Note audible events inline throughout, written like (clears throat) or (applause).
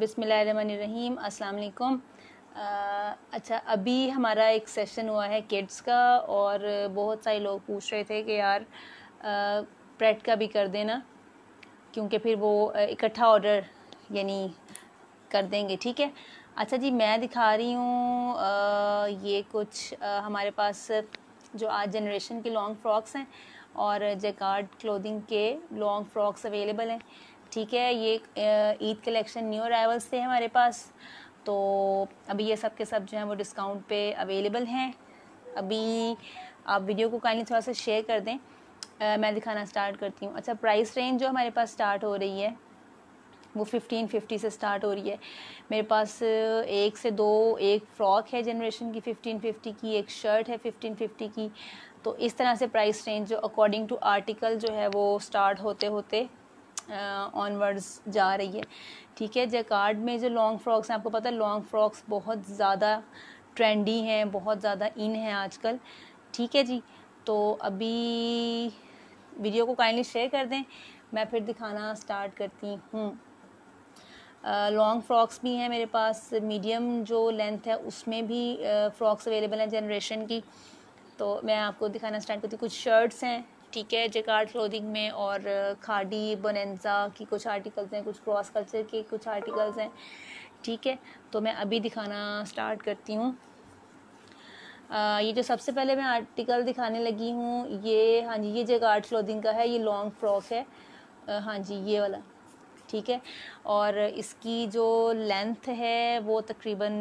बिसमीम अस्सलाम अच्छा अभी हमारा एक सेशन हुआ है किड्स का और बहुत सारे लोग पूछ रहे थे कि यार प्रेट का भी कर देना क्योंकि फिर वो इकट्ठा ऑर्डर यानी कर देंगे ठीक है अच्छा जी मैं दिखा रही हूँ ये कुछ आ, हमारे पास जो आज जनरेशन के लॉन्ग फ्रॉक्स हैं और जैकार्ड क्लोदिंग के लॉन्ग फ्रॉक्स अवेलेबल हैं ठीक है ये ईद कलेक्शन न्यू अरावल्स थे हमारे पास तो अभी ये सब के सब जो हैं वो डिस्काउंट पे अवेलेबल हैं अभी आप वीडियो को काइंडली थोड़ा सा शेयर कर दें आ, मैं दिखाना स्टार्ट करती हूँ अच्छा प्राइस रेंज जो हमारे पास स्टार्ट हो रही है वो फिफ्टीन फिफ्टी से स्टार्ट हो रही है मेरे पास एक से दो एक फ्रॉक है जनरेशन की फिफ्टीन फिफ्टी की एक शर्ट है फिफ्टीन फिफ्टी की तो इस तरह से प्राइस रेंज जो अकॉर्डिंग टू आर्टिकल जो है वो स्टार्ट होते होते ऑनवर्ड्स जा रही है ठीक है जैकार्ड में जो लॉन्ग फ्रॉक्स हैं आपको पता है लॉन्ग फ्रॉक्स बहुत ज़्यादा ट्रेंडी हैं बहुत ज़्यादा इन हैं आजकल ठीक है जी तो अभी वीडियो को काइंडली शेयर कर दें मैं फिर दिखाना स्टार्ट करती हूँ लॉन्ग फ्रॉक्स भी हैं मेरे पास मीडियम जो लेंथ है उसमें भी फ्रॉक्स अवेलेबल हैं जनरेशन की तो मैं आपको दिखाना स्टार्ट करती हूँ कुछ शर्ट्स हैं ठीक है जेकार्ड क्लोथिंग में और uh, खाडी बनेंजा की कुछ आर्टिकल्स हैं कुछ क्रॉस कल्चर के कुछ आर्टिकल्स हैं ठीक है तो मैं अभी दिखाना स्टार्ट करती हूँ uh, ये जो सबसे पहले मैं आर्टिकल दिखाने लगी हूँ ये हाँ जी ये जेकार्ड क्लोथिंग का है ये लॉन्ग फ्रॉक है आ, uh, हाँ जी ये वाला ठीक है और इसकी जो लेंथ है वो तकरीबन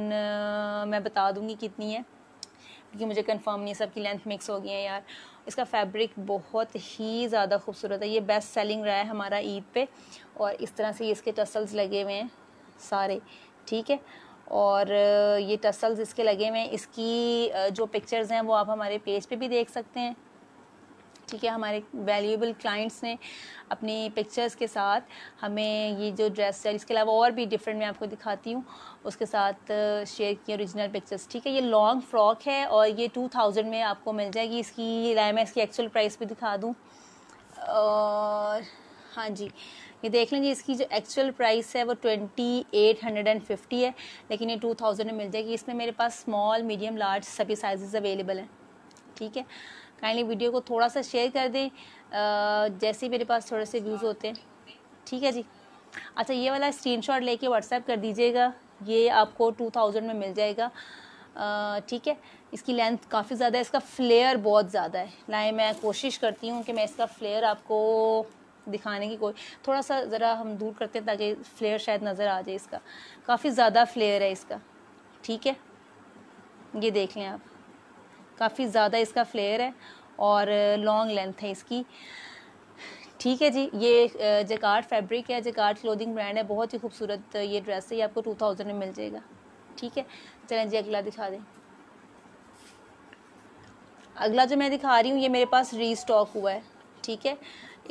मैं बता दूँगी कितनी है क्योंकि मुझे कंफर्म नहीं है सबकी लेंथ मिक्स हो गई है यार इसका फैब्रिक बहुत ही ज़्यादा खूबसूरत है ये बेस्ट सेलिंग रहा है हमारा ईद पे और इस तरह से ये इसके टसल्स लगे हुए हैं सारे ठीक है और ये टसल्स इसके लगे हुए हैं इसकी जो पिक्चर्स हैं वो आप हमारे पेज पे भी देख सकते हैं ठीक है हमारे वैल्यूएबल क्लाइंट्स ने अपनी पिक्चर्स के साथ हमें ये जो ड्रेस है इसके अलावा और भी डिफरेंट मैं आपको दिखाती हूँ उसके साथ शेयर की ओरिजिनल पिक्चर्स ठीक है ये लॉन्ग फ्रॉक है और ये टू थाउजेंड में आपको मिल जाएगी इसकी लाइमैक्स इसकी एक्चुअल प्राइस भी दिखा दूँ और हाँ जी ये देख लें जी इसकी जो एक्चुअल प्राइस है वो twenty eight hundred and fifty है लेकिन ये टू थाउजेंड में मिल जाएगी इसमें मेरे पास स्मॉल मीडियम लार्ज सभी साइजेस अवेलेबल हैं ठीक है काइंडली वीडियो को थोड़ा सा शेयर कर दें जैसे मेरे पास थोड़े से व्यूज़ होते हैं ठीक है जी अच्छा ये वाला स्क्रीनशॉट लेके व्हाट्सएप कर दीजिएगा ये आपको टू थाउजेंड में मिल जाएगा ठीक है इसकी लेंथ काफ़ी ज़्यादा है इसका फ्लेयर बहुत ज़्यादा है लाए मैं कोशिश करती हूँ कि मैं इसका फ्लेयर आपको दिखाने की कोई थोड़ा सा ज़रा हम दूर करते हैं ताकि फ्लेयर शायद नज़र आ जाए इसका काफ़ी ज़्यादा फ्लेयर है इसका ठीक है ये देख लें आप काफ़ी ज़्यादा इसका फ्लेयर है और लॉन्ग लेंथ है इसकी ठीक है जी ये जकार्ड फैब्रिक है जकार्ड क्लोथिंग ब्रांड है बहुत ही खूबसूरत ये ड्रेस है ये आपको टू थाउजेंड में मिल जाएगा ठीक है चलें जी अगला दिखा दें अगला जो मैं दिखा रही हूँ ये मेरे पास री स्टॉक हुआ है ठीक है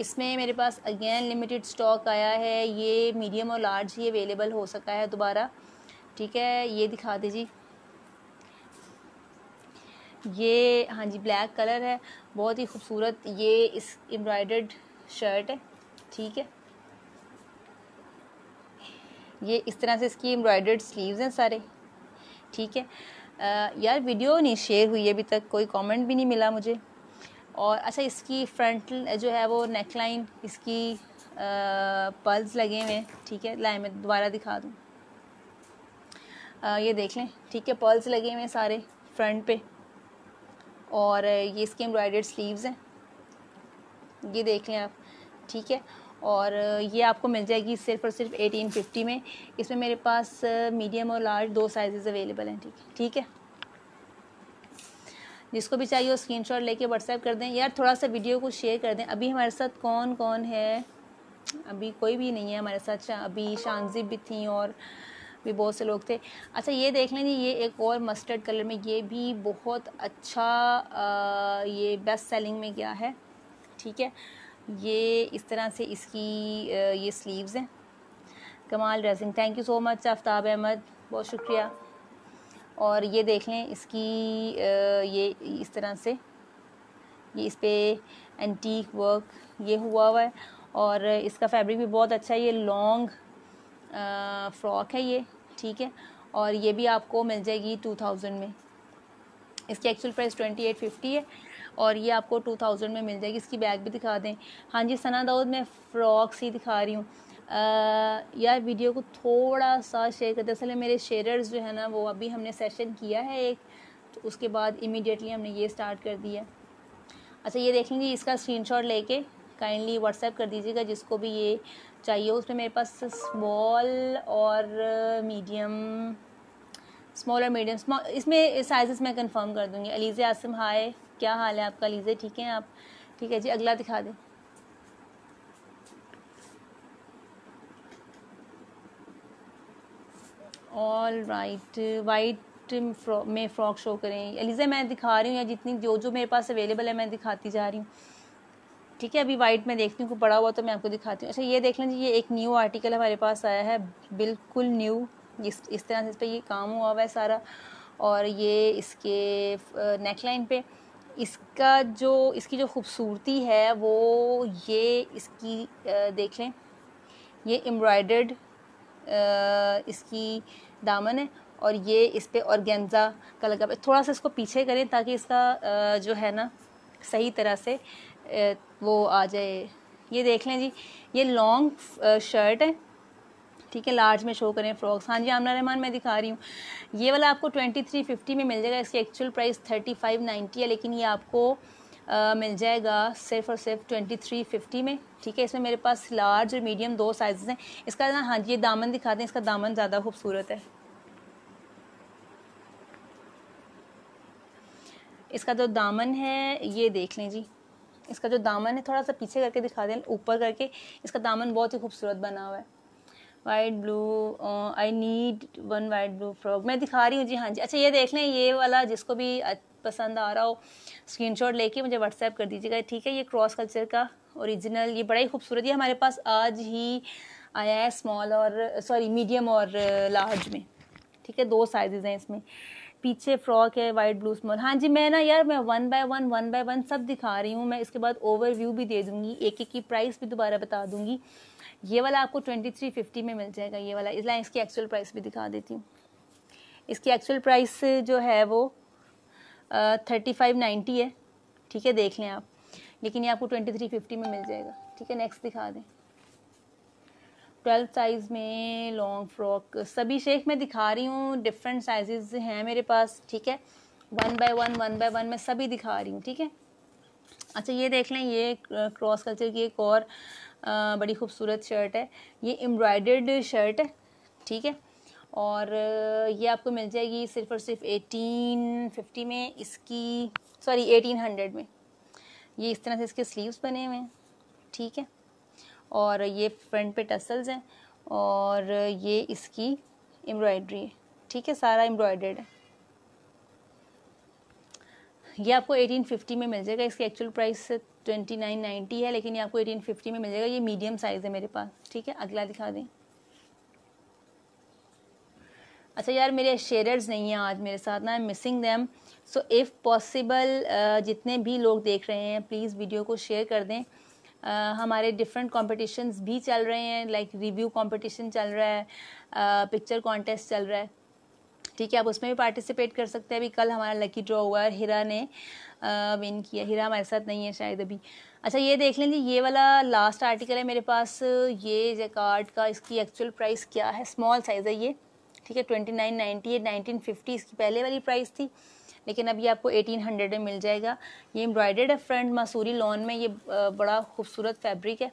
इसमें मेरे पास अगेन लिमिटेड स्टॉक आया है ये मीडियम और लार्ज ही अवेलेबल हो सका है दोबारा ठीक है ये दिखा दीजिए ये हाँ जी ब्लैक कलर है बहुत ही खूबसूरत ये इस एम्ब्रॉयडर्ड शर्ट है ठीक है ये इस तरह से इसकी एम्ब्रॉयडर्ड स्लीव्स हैं सारे ठीक है आ, यार वीडियो नहीं शेयर हुई है अभी तक कोई कमेंट भी नहीं मिला मुझे और अच्छा इसकी फ्रंट जो है वो नेक लाइन इसकी पर्ल्स लगे हुए हैं ठीक है लाइन मैं दोबारा दिखा दूँ ये देख लें ठीक है पर्ल्स लगे हुए हैं सारे फ्रंट पे और ये इसके एम्ब्रॉयडर्ड स्लीव्स हैं ये देख लें आप ठीक है और ये आपको मिल जाएगी सिर्फ और सिर्फ एटीन फिफ्टी में इसमें मेरे पास मीडियम और लार्ज दो साइजेस अवेलेबल हैं ठीक है ठीक है जिसको भी चाहिए वो स्क्रीन शॉट लेके व्हाट्सएप कर दें यार थोड़ा सा वीडियो को शेयर कर दें अभी हमारे साथ कौन कौन है अभी कोई भी नहीं है हमारे साथ अभी शानजीब भी थी और भी बहुत से लोग थे अच्छा ये देख लें जी ये एक और मस्टर्ड कलर में ये भी बहुत अच्छा आ, ये बेस्ट सेलिंग में गया है ठीक है ये इस तरह से इसकी आ, ये स्लीव्स हैं कमाल dressing thank you so much Aftab Ahmed बहुत शुक्रिया और ये देख लें इसकी आ, ये इस तरह से ये इस पर एंटीक वर्क ये हुआ हुआ है और इसका फैब्रिक भी बहुत अच्छा है ये लॉन्ग फ्रॉक है ये ठीक है और ये भी आपको मिल जाएगी टू थाउजेंड में इसकी actual price twenty eight fifty है और ये आपको टू थाउजेंड में मिल जाएगी इसकी बैग भी दिखा दें हाँ जी सना दाऊद मैं फ़्रॉक्स ही दिखा रही हूँ यार वीडियो को थोड़ा सा शेयर करते असल मेरे शेयरर्स जो है ना वो अभी हमने सेशन किया है एक तो उसके बाद इमीडिएटली हमने ये स्टार्ट कर दिया अच्छा ये देखेंगे इसका स्क्रीनशॉट लेके काइंडली व्हाट्सएप कर दीजिएगा जिसको भी ये चाहिए उसमें मेरे पास स्मॉल और मीडियम uh, स्मॉल और मीडियम स्मॉल इसमें साइजेस मैं कंफर्म कर दूंगी अलीज़े आसिम हाय क्या हाल है आपका अलीज़े ठीक है आप ठीक है जी अगला दिखा दें ऑल राइट वाइट में फ्रॉक शो करें अलीजे मैं दिखा रही हूँ या जितनी जो जो मेरे पास अवेलेबल है मैं दिखाती जा रही हूँ ठीक है अभी वाइट में देखती हूँ पड़ा हुआ तो मैं आपको दिखाती हूँ अच्छा ये देख लें जी ये एक न्यू आर्टिकल हमारे पास आया है बिल्कुल न्यू इस इस तरह से इस पर ये काम हुआ हुआ है सारा और ये इसके नेकलाइन पे इसका जो इसकी जो खूबसूरती है वो ये इसकी देख लें ये एम्ब्रॉयडर्ड इसकी दामन है और ये इस पर औरगेंजा का लगा थोड़ा सा इसको पीछे करें ताकि इसका जो है ना सही तरह से वो आ जाए ये देख लें जी ये लॉन्ग शर्ट है ठीक है लार्ज में शो करें फ्रॉक्स हाँ जी आमना रहमान मैं दिखा रही हूँ ये वाला आपको ट्वेंटी थ्री फिफ्टी में मिल जाएगा इसकी actual price thirty five ninety है लेकिन ये आपको आ, मिल जाएगा सिर्फ और सिर्फ ट्वेंटी थ्री फिफ्टी में ठीक है इसमें मेरे पास लार्ज और मीडियम दो साइजेस हैं इसका ना हाँ जी ये दामन दिखा दें इसका दामन ज़्यादा खूबसूरत है इसका जो दामन है ये देख लें जी इसका जो दामन है थोड़ा सा पीछे करके दिखा दें ऊपर करके इसका दामन बहुत ही खूबसूरत बना हुआ है white blue I need one white blue frock मैं दिखा रही हूँ जी हाँ जी अच्छा ये देख लें ये वाला जिसको भी पसंद आ रहा हो स्क्रीनशॉट लेके मुझे व्हाट्सएप कर दीजिएगा ठीक है ये क्रॉस कल्चर का औरिजिनल ये बड़ा ही खूबसूरत है हमारे पास आज ही आया है स्मॉल और सॉरी मीडियम और लार्ज uh, में ठीक है दो साइजेज़ हैं इसमें पीछे फ्रॉक है वाइट ब्लू स्मॉल हाँ जी मैं ना यार मैं one by one one by one सब दिखा रही हूँ मैं इसके बाद ओवरव्यू भी दे दूँगी एक एक की प्राइस भी दोबारा बता दूँगी ये वाला आपको ट्वेंटी थ्री फिफ्टी में मिल जाएगा ये वाला इसलिए इसकी एक्चुअल प्राइस भी दिखा देती हूँ इसकी एक्चुअल प्राइस जो है वो थर्टी फाइव नाइन्टी है ठीक है देख लें आप लेकिन ये आपको ट्वेंटी थ्री फिफ्टी में मिल जाएगा ठीक है नेक्स्ट दिखा दें ट्वेल्थ साइज़ में लॉन्ग फ्रॉक सभी शेख मैं दिखा रही हूँ डिफरेंट साइजेस हैं मेरे पास ठीक है one by one one by one मैं सभी दिखा रही हूँ ठीक है अच्छा ये देख लें ये क्रॉस कल्चर की एक और आ, बड़ी खूबसूरत शर्ट है ये एम्ब्रॉयडर्ड शर्ट है ठीक है और ये आपको मिल जाएगी सिर्फ और सिर्फ एटीन फिफ्टी में इसकी सॉरी एटीन हंड्रेड में ये इस तरह से इसके स्लीव्स बने हुए हैं ठीक है और ये फ्रंट पे टसल्स हैं और ये इसकी एम्ब्रॉयड्री है ठीक है सारा एम्ब्रॉयडर्ड है ये आपको 1850 में मिल जाएगा इसकी एक्चुअल प्राइस 2990 है लेकिन ये आपको 1850 में मिल जाएगा ये मीडियम साइज़ है मेरे पास ठीक है अगला दिखा दें अच्छा यार मेरे शेयर्स नहीं हैं आज मेरे साथ ना I missing them so if possible जितने भी लोग देख रहे हैं प्लीज़ वीडियो को शेयर कर दें हमारे डिफरेंट कॉम्पिटिशन्स भी चल रहे हैं लाइक रिव्यू कॉम्पिटिशन चल रहा है पिक्चर कॉन्टेस्ट चल रहा है ठीक है आप उसमें भी पार्टिसिपेट कर सकते हैं अभी कल हमारा लकी ड्रॉ हुआ है हीरा ने विन किया हीरा हमारे साथ नहीं है शायद अभी अच्छा ये देख लें जी ये वाला लास्ट आर्टिकल है मेरे पास ये जैकार्ड का इसकी एक्चुअल प्राइस क्या है स्मॉल साइज़ है ये ठीक है twenty nine ninety eight nineteen fifty इसकी पहले वाली प्राइस थी लेकिन अब ये आपको एटीन हंड्रेड में मिल जाएगा ये एम्ब्रॉयडर्ड है फ्रंट मसूरी लॉन में ये बड़ा खूबसूरत फैब्रिक है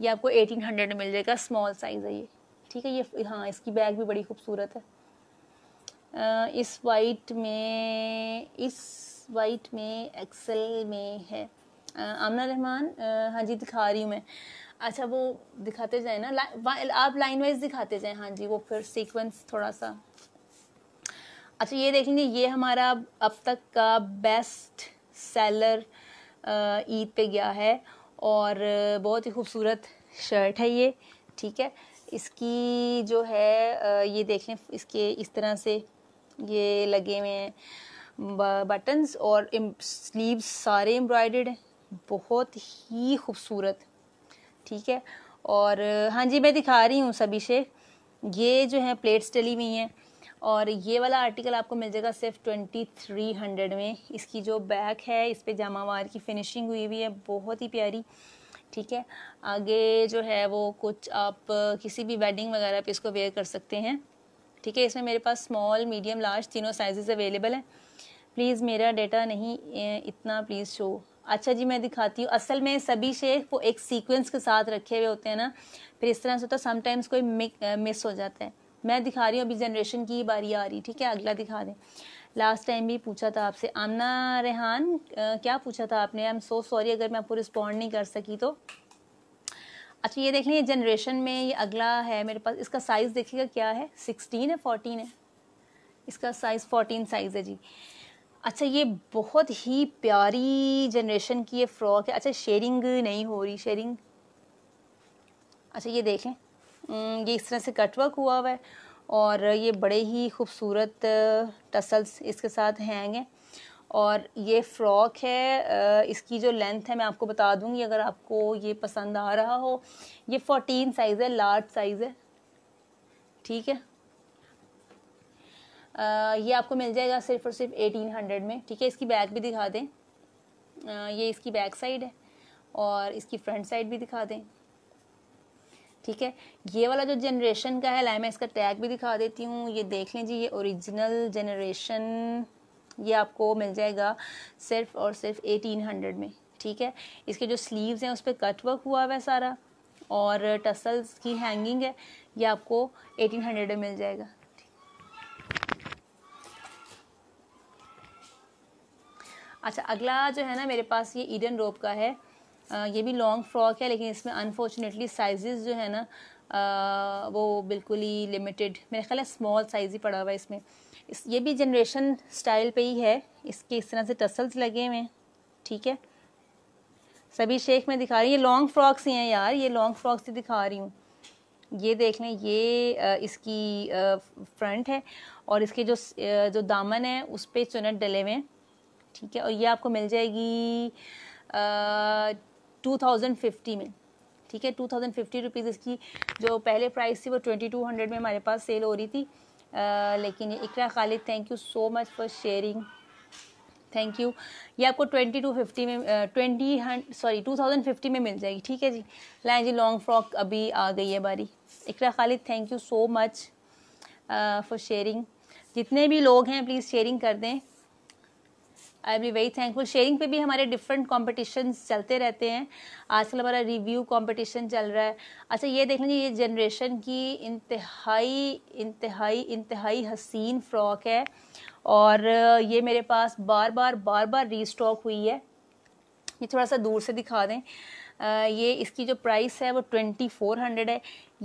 ये आपको एटीन हंड्रेड में मिल जाएगा स्मॉल साइज़ है ये ठीक है ये हाँ इसकी बैग भी बड़ी खूबसूरत है इस वाइट में इस वाइट में एक्सेल में है आमना रहमान हाँ जी दिखा रही हूँ मैं अच्छा वो दिखाते जाए ना ला, आप लाइन वाइज दिखाते जाएँ हाँ जी वो फिर सीक्वेंस थोड़ा सा अच्छा ये देखेंगे ये हमारा अब तक का बेस्ट सेलर ईद पे गया है और बहुत ही खूबसूरत शर्ट है ये ठीक है इसकी जो है ये देख लें इसके इस तरह से ये लगे हुए हैं बटन्स और स्लीव्स सारे एम्ब्रॉयडर्ड हैं बहुत ही खूबसूरत ठीक है और हाँ जी मैं दिखा रही हूँ सभी से ये जो है प्लेट्स डली हुई हैं और ये वाला आर्टिकल आपको मिल जाएगा सिर्फ ट्वेंटी थ्री हंड्रेड में इसकी जो बैक है इस पर जामावार की फिनिशिंग हुई हुई है बहुत ही प्यारी ठीक है आगे जो है वो कुछ आप किसी भी वेडिंग वगैरह पे इसको वेयर कर सकते हैं ठीक है इसमें मेरे पास स्मॉल मीडियम लार्ज तीनों साइजेस अवेलेबल हैं प्लीज़ मेरा डेटा नहीं इतना प्लीज़ शो अच्छा जी मैं दिखाती हूँ असल में सभी शेख वो एक सीक्वेंस के साथ रखे हुए होते हैं ना फिर इस तरह से होता है समटाइम्स कोई मिक मिस हो जाता है मैं दिखा रही हूँ अभी जनरेशन की बारी आ रही ठीक है अगला दिखा दें लास्ट टाइम भी पूछा था आपसे आमना रेहान क्या पूछा था आपने आई एम सो सॉरी अगर मैं आपको रिस्पॉन्ड नहीं कर सकी तो अच्छा ये देख लें ये जनरेशन में ये अगला है मेरे पास इसका साइज़ देखिएगा क्या है सिक्सटीन है फोर्टीन है इसका साइज़ फोर्टीन साइज़ है जी अच्छा ये बहुत ही प्यारी जनरेशन की ये फ्रॉक है अच्छा शेयरिंग नहीं हो रही शेयरिंग अच्छा ये देख लें हम्म, ये इस तरह से कटवर्क हुआ हुआ है और ये बड़े ही खूबसूरत टसल्स इसके साथ हैंगे और ये फ्रॉक है इसकी जो लेंथ है मैं आपको बता दूंगी अगर आपको ये पसंद आ रहा हो ये फोर्टीन साइज़ है लार्ज साइज़ है ठीक है आ, ये आपको मिल जाएगा सिर्फ और सिर्फ एटीन हंड्रेड में ठीक है इसकी बैक भी दिखा दें आ, ये इसकी बैक साइड है और इसकी फ्रंट साइड भी दिखा दें ठीक है ये वाला जो जनरेशन का है लाइन मैं इसका टैग भी दिखा देती हूँ ये देख लें जी ये ओरिजिनल जनरेशन ये आपको मिल जाएगा सिर्फ और सिर्फ एटीन हंड्रेड में ठीक है इसके जो स्लीव्स हैं उस पर कट वर्क हुआ हुआ है सारा और टसल्स की हैंगिंग है ये आपको एटीन हंड्रेड में मिल जाएगा अच्छा अगला जो है ना मेरे पास ये ईडन रोप का है ये भी लॉन्ग फ्रॉक है लेकिन इसमें अनफॉर्चुनेटली साइजेस जो है ना वो बिल्कुल ही लिमिटेड मेरे ख्याल है स्मॉल साइज़ ही पड़ा हुआ है इसमें इस ये भी जनरेशन स्टाइल पे ही है इसके इस तरह से टसल्स लगे हुए हैं ठीक है सभी शेख में दिखा रही ये लॉन्ग फ्रॉक्स ही हैं यार ये लॉन्ग फ्रॉक्स ही दिखा रही हूँ ये देख लें ये इसकी फ्रंट है और इसके जो जो दामन है उस पर चुनट डले हुए हैं ठीक है और ये आपको मिल जाएगी 2050 में ठीक है टू थाउजेंड फिफ्टी रुपीज़ इसकी जो पहले प्राइस थी वो ट्वेंटी टू हंड्रेड में हमारे पास सेल हो रही थी आ, लेकिन Iqra Khalid thank you so much for sharing thank you ये आपको ट्वेंटी टू फिफ्टी में twenty sorry two thousand fifty में मिल जाएगी ठीक है जी लाएँ जी लॉन्ग फ्रॉक अभी आ गई है बारी Iqra Khalid thank you so much for sharing जितने भी लोग हैं प्लीज़ शेयरिंग कर दें I am be very thankful sharing पे भी हमारे डिफरेंट कॉम्पिटिशन चलते रहते हैं आजकल हमारा रिव्यू कॉम्पिटिशन चल रहा है अच्छा ये देख लीजिए ये जनरेशन की इंतहाई इंतहाई इंतहाई हसीन फ्रॉक है और ये मेरे पास बार बार बार बार रीस्टॉक हुई है ये थोड़ा सा दूर से दिखा दें ये इसकी जो प्राइस है वो ट्वेंटी फोर हंड्रेड है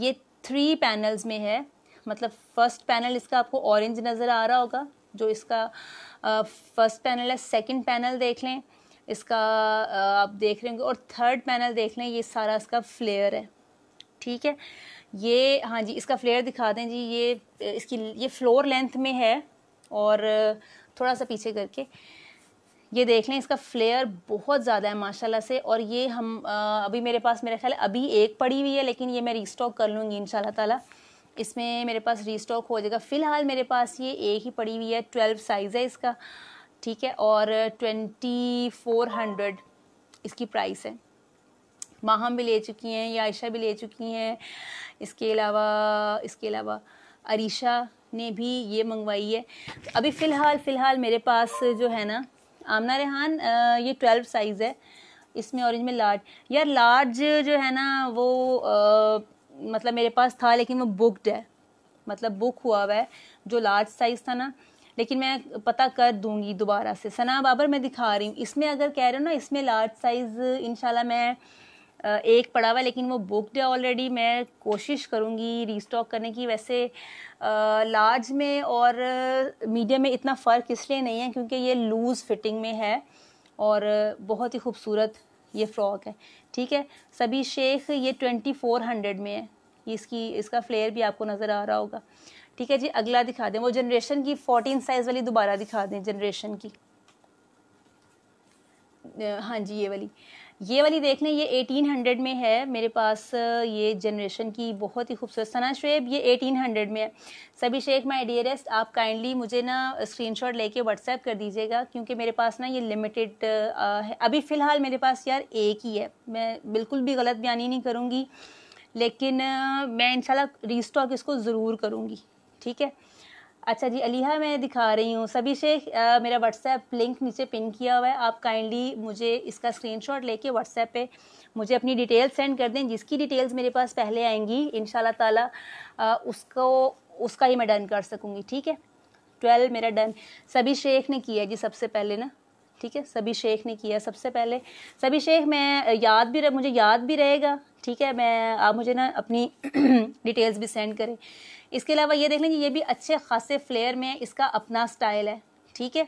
ये थ्री पैनल्स में है मतलब फर्स्ट पैनल इसका आपको ऑरेंज नज़र आ रहा होगा जो इसका फर्स्ट पैनल है सेकंड पैनल देख लें इसका आप देख रहे होंगे और थर्ड पैनल देख लें ये सारा इसका फ्लेयर है ठीक है ये हाँ जी इसका फ्लेयर दिखा दें जी ये इसकी ये फ्लोर लेंथ में है और थोड़ा सा पीछे करके ये देख लें इसका फ्लेयर बहुत ज़्यादा है माशाल्लाह से और ये हम अभी मेरे पास मेरा ख्याल अभी एक पड़ी हुई है लेकिन ये मैं रीस्टॉक कर लूँगी इन ताला इसमें मेरे पास रीस्टॉक हो जाएगा फ़िलहाल मेरे पास ये एक ही पड़ी हुई है ट्वेल्व साइज़ है इसका ठीक है और ट्वेंटी फोर हंड्रेड इसकी प्राइस है माहम भी ले चुकी हैं या आयशा भी ले चुकी हैं इसके अलावा इसके अलावा अरीशा ने भी ये मंगवाई है तो अभी फ़िलहाल फ़िलहाल मेरे पास जो है ना आमना रेहान ये ट्वेल्व साइज़ है इसमें ऑरेंज में लार्ज यार लार्ज जो है ना वो आ, मतलब मेरे पास था लेकिन वो बुकड है मतलब बुक हुआ हुआ है जो लार्ज साइज़ था ना लेकिन मैं पता कर दूंगी दोबारा से सना बाबर मैं दिखा रही हूँ इसमें अगर कह रहे हो ना इसमें लार्ज साइज़ इनशाला मैं एक पड़ा हुआ लेकिन वो बुकड है ऑलरेडी मैं कोशिश करूँगी रीस्टॉक करने की वैसे लार्ज में और मीडियम में इतना फ़र्क इसलिए नहीं है क्योंकि ये लूज़ फिटिंग में है और बहुत ही खूबसूरत ये फ्रॉक है ठीक है सभी शेख ये ट्वेंटी फोर हंड्रेड में है इसकी इसका फ्लेयर भी आपको नज़र आ रहा होगा ठीक है जी अगला दिखा दें वो जनरेशन की फोर्टीन साइज़ वाली दोबारा दिखा दें जनरेशन की हाँ जी ये वाली ये वाली देख लें ये 1800 में है मेरे पास ये जनरेशन की बहुत ही खूबसूरत सना शुएब ये 1800 में है सभी शेख माई डियरेस्ट आप काइंडली मुझे ना स्क्रीनशॉट लेके व्हाट्सएप कर दीजिएगा क्योंकि मेरे पास ना ये लिमिटेड है अभी फ़िलहाल मेरे पास यार एक ही है मैं बिल्कुल भी गलत बयानी नहीं करूँगी लेकिन मैं री स्टॉक इसको ज़रूर करूँगी ठीक है अच्छा जी अलीहा मैं दिखा रही हूँ सभी शेख मेरा व्हाट्सएप लिंक नीचे पिन किया हुआ है आप काइंडली मुझे इसका स्क्रीनशॉट लेके व्हाट्सएप पे मुझे अपनी डिटेल्स सेंड कर दें जिसकी डिटेल्स मेरे पास पहले आएंगी इन ताला आ, उसको उसका ही मैं डन कर सकूँगी ठीक है ट्वेल्व मेरा डन सभी शेख ने किया जी सबसे पहले ना ठीक है सभी शेख ने किया सबसे पहले सभी शेख मैं याद भी रह, मुझे याद भी रहेगा ठीक है मैं आप मुझे ना अपनी डिटेल्स (clears throat) भी सेंड करें इसके अलावा ये देख लेंगे ये भी अच्छे खासे फ्लेयर में है इसका अपना स्टाइल है ठीक है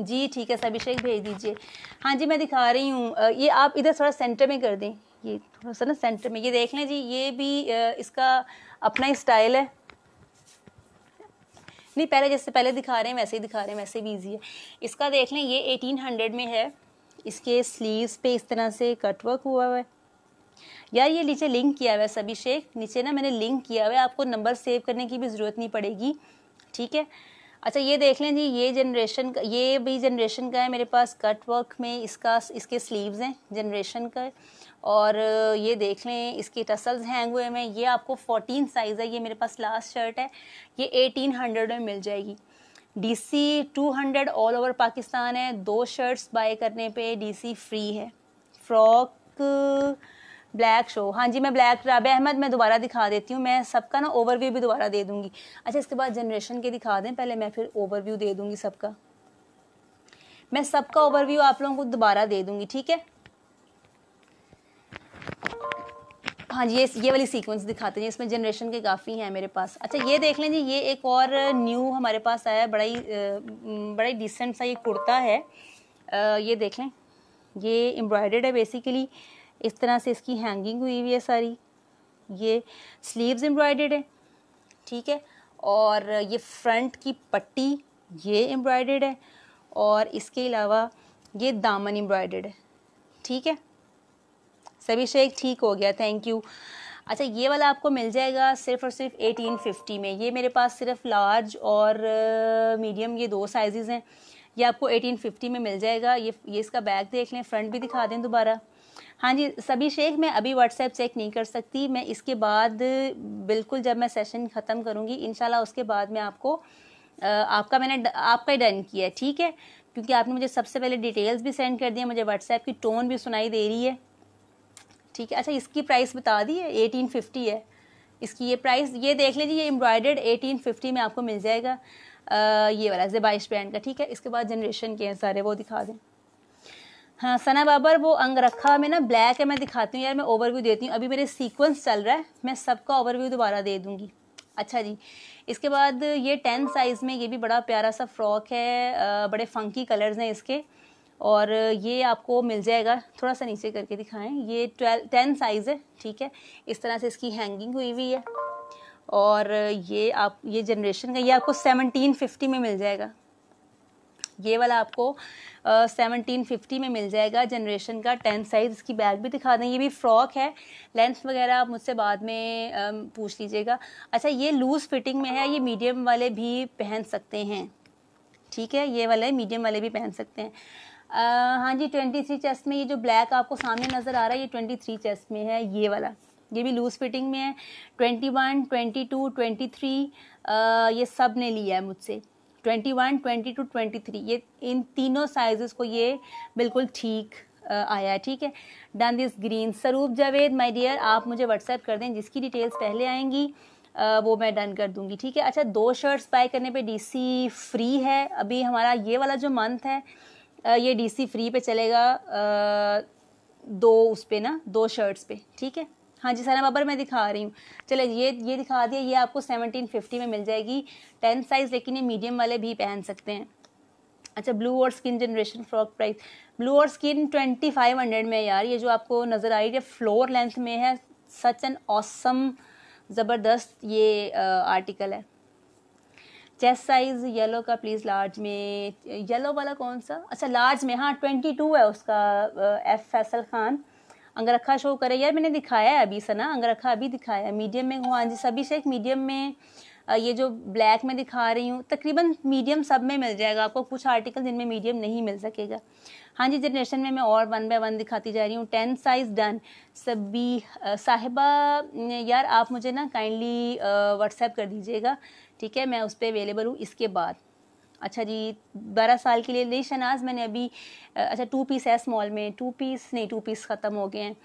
जी ठीक है सर अभिषेक भेज दीजिए हाँ जी मैं दिखा रही हूँ ये आप इधर थोड़ा सेंटर में कर दें ये थोड़ा सा ना सेंटर में ये देख लें जी ये भी इसका अपना ही स्टाइल है नहीं पहले जैसे पहले दिखा रहे हैं वैसे ही दिखा रहे हैं वैसे भी ईजी है इसका देख लें ये एटीन हंड्रेड में है इसके स्लीव्स पे इस तरह से कटवर्क हुआ हुआ है यार ये नीचे लिंक किया हुआ है सभी शेख नीचे ना मैंने लिंक किया हुआ है आपको नंबर सेव करने की भी ज़रूरत नहीं पड़ेगी ठीक है अच्छा ये देख लें जी ये जनरेशन का ये भी जनरेशन का है मेरे पास कट वर्क में इसका इसके स्लीव्स हैं जनरेशन का और ये देख लें इसके टसल्स हैंग हुए में ये आपको 14 साइज़ है ये मेरे पास लास्ट शर्ट है ये 1800 में मिल जाएगी डीसी 200 ऑल ओवर पाकिस्तान है दो शर्ट्स बाय करने पे डीसी फ्री है फ्रॉक ब्लैक शो हाँ जी मैं ब्लैक राब अहमद मैं दोबारा दिखा देती हूँ मैं सबका ना ओवरव्यू भी दोबारा दे दूँगी अच्छा इसके बाद जनरेशन के दिखा दें पहले मैं फिर ओवरव्यू दे दूँगी सबका मैं सबका ओवरव्यू आप लोगों को दोबारा दे दूँगी ठीक है हाँ जी ये ये वाली सीक्वेंस दिखाते हैं इसमें जनरेशन के काफ़ी हैं मेरे पास अच्छा ये देख लें जी ये एक और न्यू हमारे पास आया बड़ा ही बड़ा ही डिसेंट सा ये कुर्ता है आ, ये देख लें ये एम्ब्रॉयडर्ड है बेसिकली इस तरह से इसकी हैंगिंग हुई हुई है सारी ये स्लीव्स एम्ब्रॉयडेड है ठीक है और ये फ्रंट की पट्टी ये एम्ब्रॉयडेड है और इसके अलावा ये दामन एम्ब्रॉयडेड है ठीक है सभी शेख ठीक हो गया थैंक यू अच्छा ये वाला आपको मिल जाएगा सिर्फ और सिर्फ एटीन फिफ्टी में ये मेरे पास सिर्फ लार्ज और मीडियम uh, ये दो साइज़ हैं ये आपको 1850 में मिल जाएगा ये ये इसका बैक देख लें फ्रंट भी दिखा दें दोबारा हाँ जी सभी शेख मैं अभी व्हाट्सएप चेक नहीं कर सकती मैं इसके बाद बिल्कुल जब मैं सेशन ख़त्म करूँगी इन उसके बाद मैं आपको आपका मैंने आपका ही डन किया है ठीक है क्योंकि आपने मुझे सबसे पहले डिटेल्स भी सेंड कर दिए मुझे व्हाट्सएप की टोन भी सुनाई दे रही है ठीक है अच्छा इसकी प्राइस बता दी है एटीन फिफ्टी है इसकी ये प्राइस ये देख लीजिए ये एम्ब्रॉयडर्ड एटीन फिफ्टी में आपको मिल जाएगा ये वाला जेबाइश ब्रांड का ठीक है इसके बाद जनरेशन के हैं सारे वो दिखा दें हाँ सना बाबर वो अंग रखा मैं ना ब्लैक है मैं दिखाती हूँ यार मैं ओवरव्यू देती हूँ अभी मेरे सीक्वेंस चल रहा है मैं सबका ओवरव्यू दोबारा दे दूँगी अच्छा जी इसके बाद ये टेन साइज़ में ये भी बड़ा प्यारा सा फ्रॉक है बड़े फंकी कलर्स हैं इसके और ये आपको मिल जाएगा थोड़ा सा नीचे करके दिखाएं ये ट्वेल्व टेन साइज़ है ठीक है इस तरह से इसकी हैंगिंग हुई हुई है और ये आप ये जनरेशन का ये आपको 1750 में मिल जाएगा ये वाला आपको सेवनटीन uh, फिफ्टी में मिल जाएगा जनरेशन का टेंथ साइज़ इसकी बैग भी दिखा दें ये भी फ्रॉक है लेंथ वगैरह आप मुझसे बाद में uh, पूछ लीजिएगा अच्छा ये लूज़ फिटिंग में है ये मीडियम वाले भी पहन सकते हैं ठीक है ये वाले मीडियम वाले भी पहन सकते हैं Uh, हाँ जी ट्वेंटी थ्री चेस्ट में ये जो ब्लैक आपको सामने नज़र आ रहा है ये ट्वेंटी थ्री चेस्ट में है ये वाला ये भी लूज़ फिटिंग में है twenty one twenty two twenty three ये सब ने लिया है मुझसे twenty one twenty two twenty three ये इन तीनों साइज़ को ये बिल्कुल ठीक आया ठीक है डन दिस ग्रीन सरूप जावेद माई डियर आप मुझे व्हाट्सएप कर दें जिसकी डिटेल्स पहले आएंगी आ, वो मैं डन कर दूंगी ठीक है अच्छा दो शर्ट्स बाय करने पे डीसी फ्री है अभी हमारा ये वाला जो मंथ है ये डीसी फ्री पे चलेगा आ, दो उस पर ना दो शर्ट्स पे ठीक है हाँ जी सना बबर मैं दिखा रही हूँ चले ये ये दिखा दिया ये आपको सेवनटीन फिफ्टी में मिल जाएगी टेन साइज़ लेकिन ये मीडियम वाले भी पहन सकते हैं अच्छा ब्लू और skin Generation frock price blue और स्किन ट्वेंटी फाइव हंड्रेड में यार ये जो आपको नज़र आ रही है फ्लोर लेंथ में है सच एन ऑसम ज़बरदस्त ये आर्टिकल है चेस्ट साइज़ येलो का प्लीज़ लार्ज में येलो वाला कौन सा अच्छा लार्ज में हाँ ट्वेंटी टू है उसका एफ़ फैसल खान अंगरखा शो करे यार मैंने दिखाया है अभी सना अंगरखा अभी दिखाया है मीडियम में हाँ जी सभी शेख मीडियम में ये जो ब्लैक में दिखा रही हूँ तकरीबन मीडियम सब में मिल जाएगा आपको कुछ आर्टिकल जिनमें मीडियम नहीं मिल सकेगा हाँ जी जनरेशन में मैं और वन बाय वन दिखाती जा रही हूँ टेन साइज डन सभी साहिबा यार आप मुझे ना काइंडली व्हाट्सएप कर दीजिएगा ठीक है मैं उस पर अवेलेबल हूँ इसके बाद अच्छा जी बारह साल के लिए नहीं शनाज मैंने अभी अच्छा टू पीस है स्मॉल में टू पीस नहीं टू पीस ख़त्म हो गए हैं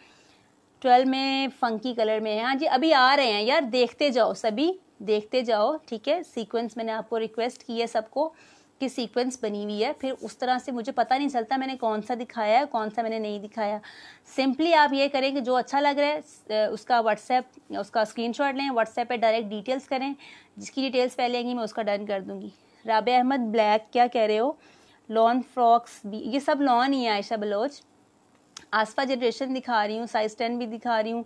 ट्वेल्व में फंकी कलर में है हाँ जी अभी आ रहे हैं यार देखते जाओ सभी देखते जाओ ठीक है सीक्वेंस मैंने आपको रिक्वेस्ट की है सबको कि सीक्वेंस बनी हुई है फिर उस तरह से मुझे पता नहीं चलता मैंने कौन सा दिखाया है कौन सा मैंने नहीं दिखाया सिंपली आप ये करें कि जो अच्छा लग रहा है उसका व्हाट्सएप उसका स्क्रीनशॉट लें व्हाट्सएप पे डायरेक्ट डिटेल्स करें जिसकी डिटेल्स पहले आएंगी मैं उसका डन कर दूँगी राबे अहमद ब्लैक क्या कह रहे हो लॉन फ्रॉक्स भी ये सब लॉन ही है आयशा बलोच आसफा जनरेशन दिखा रही हूँ साइज टेन भी दिखा रही हूँ